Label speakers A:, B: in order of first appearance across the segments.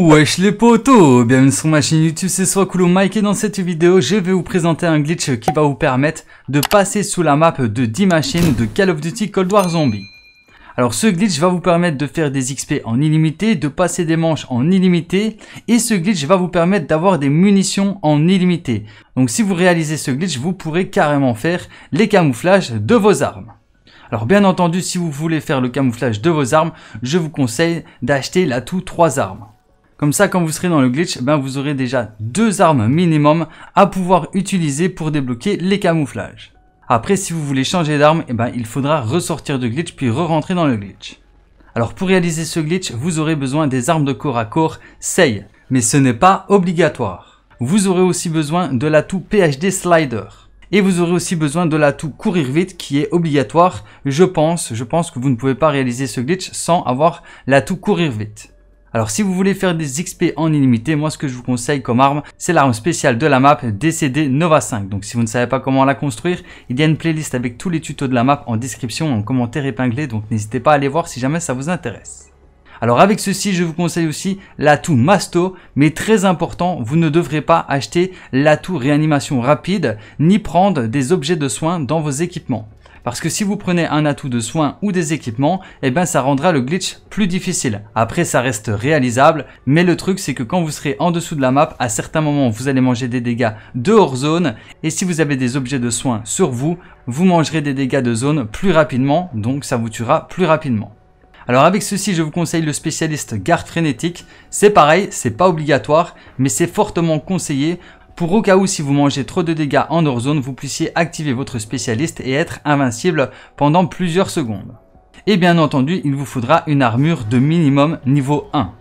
A: Wesh les potos Bienvenue sur ma chaîne YouTube, c'est Soakulo Mike et dans cette vidéo, je vais vous présenter un glitch qui va vous permettre de passer sous la map de 10 machines de Call of Duty Cold War Zombie. Alors ce glitch va vous permettre de faire des XP en illimité, de passer des manches en illimité et ce glitch va vous permettre d'avoir des munitions en illimité. Donc si vous réalisez ce glitch, vous pourrez carrément faire les camouflages de vos armes. Alors bien entendu, si vous voulez faire le camouflage de vos armes, je vous conseille d'acheter la tout 3 armes. Comme ça, quand vous serez dans le glitch, eh ben vous aurez déjà deux armes minimum à pouvoir utiliser pour débloquer les camouflages. Après, si vous voulez changer d'arme, eh ben, il faudra ressortir du glitch puis re-rentrer dans le glitch. Alors pour réaliser ce glitch, vous aurez besoin des armes de corps à corps Sei, mais ce n'est pas obligatoire. Vous aurez aussi besoin de l'atout PhD Slider. Et vous aurez aussi besoin de l'atout courir vite qui est obligatoire. Je pense, je pense que vous ne pouvez pas réaliser ce glitch sans avoir l'atout courir vite. Alors si vous voulez faire des XP en illimité, moi ce que je vous conseille comme arme, c'est l'arme spéciale de la map DCD Nova 5. Donc si vous ne savez pas comment la construire, il y a une playlist avec tous les tutos de la map en description, en commentaire épinglé, donc n'hésitez pas à aller voir si jamais ça vous intéresse. Alors avec ceci, je vous conseille aussi l'atout Masto, mais très important, vous ne devrez pas acheter l'atout réanimation rapide, ni prendre des objets de soins dans vos équipements. Parce que si vous prenez un atout de soins ou des équipements, eh ben ça rendra le glitch plus difficile. Après ça reste réalisable, mais le truc c'est que quand vous serez en dessous de la map, à certains moments vous allez manger des dégâts de hors zone, et si vous avez des objets de soins sur vous, vous mangerez des dégâts de zone plus rapidement, donc ça vous tuera plus rapidement. Alors avec ceci, je vous conseille le spécialiste garde frénétique. C'est pareil, c'est pas obligatoire, mais c'est fortement conseillé pour au cas où si vous mangez trop de dégâts en hors zone, vous puissiez activer votre spécialiste et être invincible pendant plusieurs secondes. Et bien entendu, il vous faudra une armure de minimum niveau 1.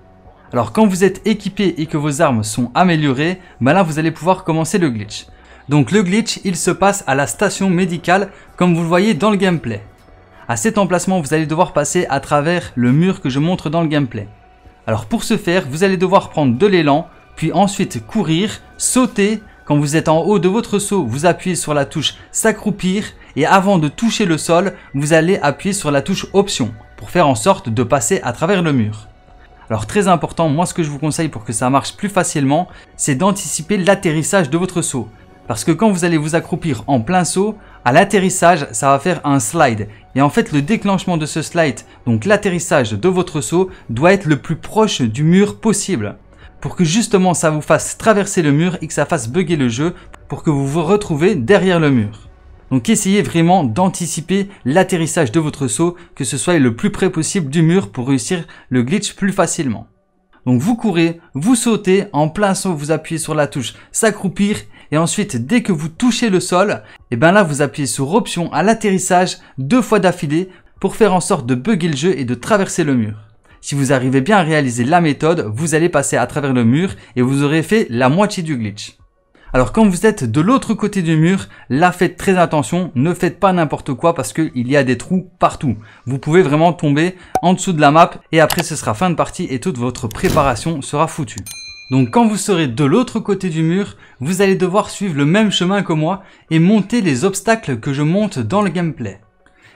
A: Alors quand vous êtes équipé et que vos armes sont améliorées, ben là vous allez pouvoir commencer le glitch. Donc le glitch, il se passe à la station médicale comme vous le voyez dans le gameplay. À cet emplacement, vous allez devoir passer à travers le mur que je montre dans le gameplay. Alors pour ce faire, vous allez devoir prendre de l'élan, puis ensuite courir, sauter. Quand vous êtes en haut de votre saut, vous appuyez sur la touche s'accroupir et avant de toucher le sol, vous allez appuyer sur la touche option pour faire en sorte de passer à travers le mur. Alors très important, moi ce que je vous conseille pour que ça marche plus facilement, c'est d'anticiper l'atterrissage de votre saut. Parce que quand vous allez vous accroupir en plein saut, à l'atterrissage, ça va faire un slide. Et en fait, le déclenchement de ce slide, donc l'atterrissage de votre saut, doit être le plus proche du mur possible pour que justement ça vous fasse traverser le mur et que ça fasse bugger le jeu pour que vous vous retrouvez derrière le mur. Donc essayez vraiment d'anticiper l'atterrissage de votre saut, que ce soit le plus près possible du mur pour réussir le glitch plus facilement. Donc vous courez, vous sautez, en plein saut vous appuyez sur la touche s'accroupir et ensuite dès que vous touchez le sol, et eh bien là vous appuyez sur option à l'atterrissage deux fois d'affilée pour faire en sorte de bugger le jeu et de traverser le mur. Si vous arrivez bien à réaliser la méthode, vous allez passer à travers le mur et vous aurez fait la moitié du glitch. Alors quand vous êtes de l'autre côté du mur, là faites très attention, ne faites pas n'importe quoi parce qu'il y a des trous partout. Vous pouvez vraiment tomber en dessous de la map et après ce sera fin de partie et toute votre préparation sera foutue. Donc quand vous serez de l'autre côté du mur, vous allez devoir suivre le même chemin que moi et monter les obstacles que je monte dans le gameplay.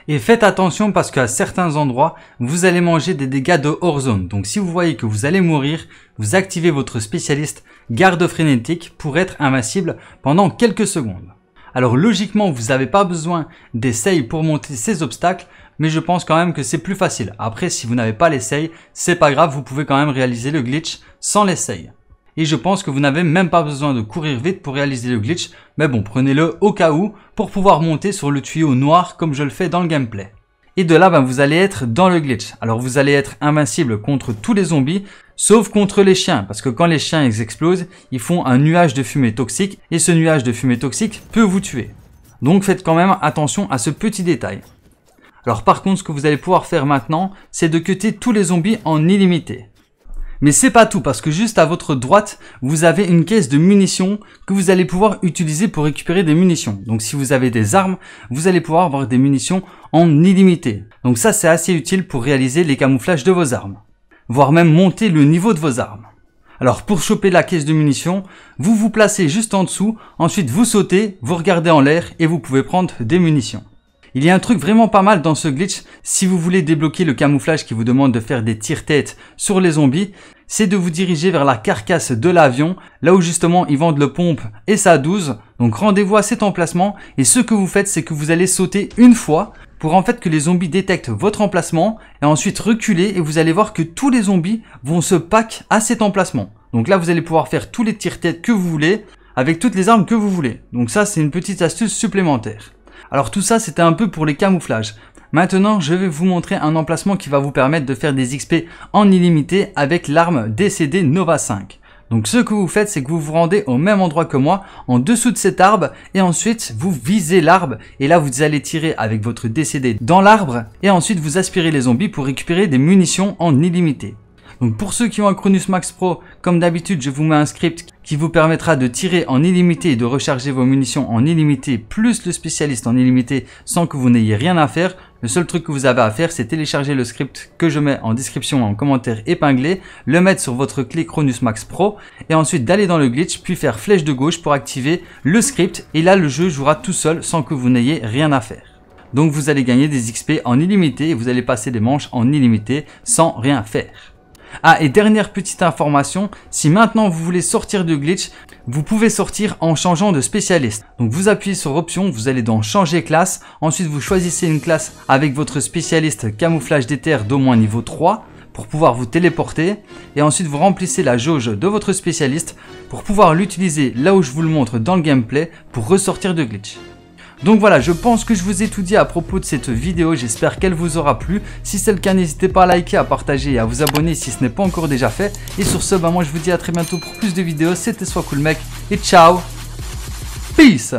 A: Et faites attention parce qu'à certains endroits, vous allez manger des dégâts de hors zone. Donc si vous voyez que vous allez mourir, vous activez votre spécialiste garde frénétique pour être invincible pendant quelques secondes. Alors logiquement, vous n'avez pas besoin d'essai pour monter ces obstacles, mais je pense quand même que c'est plus facile. Après, si vous n'avez pas l'essai, c'est pas grave, vous pouvez quand même réaliser le glitch sans l'essai. Et je pense que vous n'avez même pas besoin de courir vite pour réaliser le glitch, mais bon, prenez-le au cas où pour pouvoir monter sur le tuyau noir comme je le fais dans le gameplay. Et de là, ben, vous allez être dans le glitch. Alors vous allez être invincible contre tous les zombies, sauf contre les chiens, parce que quand les chiens explosent, ils font un nuage de fumée toxique, et ce nuage de fumée toxique peut vous tuer. Donc faites quand même attention à ce petit détail. Alors par contre, ce que vous allez pouvoir faire maintenant, c'est de cuter tous les zombies en illimité. Mais c'est pas tout parce que juste à votre droite, vous avez une caisse de munitions que vous allez pouvoir utiliser pour récupérer des munitions. Donc si vous avez des armes, vous allez pouvoir avoir des munitions en illimité. Donc ça c'est assez utile pour réaliser les camouflages de vos armes. Voire même monter le niveau de vos armes. Alors pour choper la caisse de munitions, vous vous placez juste en dessous, ensuite vous sautez, vous regardez en l'air et vous pouvez prendre des munitions. Il y a un truc vraiment pas mal dans ce glitch, si vous voulez débloquer le camouflage qui vous demande de faire des tirs têtes sur les zombies, c'est de vous diriger vers la carcasse de l'avion, là où justement ils vendent le pompe et sa 12. Donc rendez-vous à cet emplacement et ce que vous faites c'est que vous allez sauter une fois pour en fait que les zombies détectent votre emplacement et ensuite reculer et vous allez voir que tous les zombies vont se pack à cet emplacement. Donc là vous allez pouvoir faire tous les tirs têtes que vous voulez avec toutes les armes que vous voulez. Donc ça c'est une petite astuce supplémentaire. Alors tout ça, c'était un peu pour les camouflages. Maintenant, je vais vous montrer un emplacement qui va vous permettre de faire des XP en illimité avec l'arme DCD Nova 5. Donc ce que vous faites, c'est que vous vous rendez au même endroit que moi, en dessous de cet arbre, et ensuite vous visez l'arbre, et là vous allez tirer avec votre DCD dans l'arbre, et ensuite vous aspirez les zombies pour récupérer des munitions en illimité. Donc pour ceux qui ont un Cronus Max Pro, comme d'habitude, je vous mets un script qui vous permettra de tirer en illimité et de recharger vos munitions en illimité plus le spécialiste en illimité sans que vous n'ayez rien à faire. Le seul truc que vous avez à faire, c'est télécharger le script que je mets en description en commentaire épinglé, le mettre sur votre clé chronus Max Pro et ensuite d'aller dans le glitch puis faire flèche de gauche pour activer le script et là le jeu jouera tout seul sans que vous n'ayez rien à faire. Donc vous allez gagner des XP en illimité et vous allez passer des manches en illimité sans rien faire. Ah et dernière petite information, si maintenant vous voulez sortir du glitch, vous pouvez sortir en changeant de spécialiste. Donc vous appuyez sur option, vous allez dans changer classe, ensuite vous choisissez une classe avec votre spécialiste camouflage des terres d'au moins niveau 3 pour pouvoir vous téléporter et ensuite vous remplissez la jauge de votre spécialiste pour pouvoir l'utiliser là où je vous le montre dans le gameplay pour ressortir de glitch. Donc voilà, je pense que je vous ai tout dit à propos de cette vidéo, j'espère qu'elle vous aura plu. Si c'est le cas, n'hésitez pas à liker, à partager et à vous abonner si ce n'est pas encore déjà fait. Et sur ce, moi je vous dis à très bientôt pour plus de vidéos, c'était Soit Cool Mec, et ciao Peace